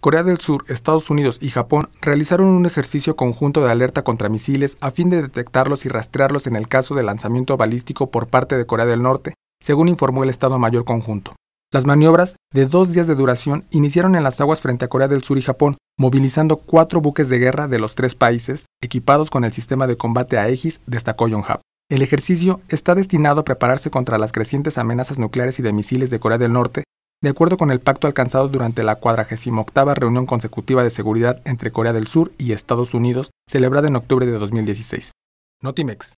Corea del Sur, Estados Unidos y Japón realizaron un ejercicio conjunto de alerta contra misiles a fin de detectarlos y rastrearlos en el caso de lanzamiento balístico por parte de Corea del Norte, según informó el Estado Mayor Conjunto. Las maniobras, de dos días de duración, iniciaron en las aguas frente a Corea del Sur y Japón, movilizando cuatro buques de guerra de los tres países, equipados con el sistema de combate Aegis, destacó Yonhap. El ejercicio está destinado a prepararse contra las crecientes amenazas nucleares y de misiles de Corea del Norte, de acuerdo con el pacto alcanzado durante la 48 reunión consecutiva de seguridad entre Corea del Sur y Estados Unidos, celebrada en octubre de 2016. Notimex,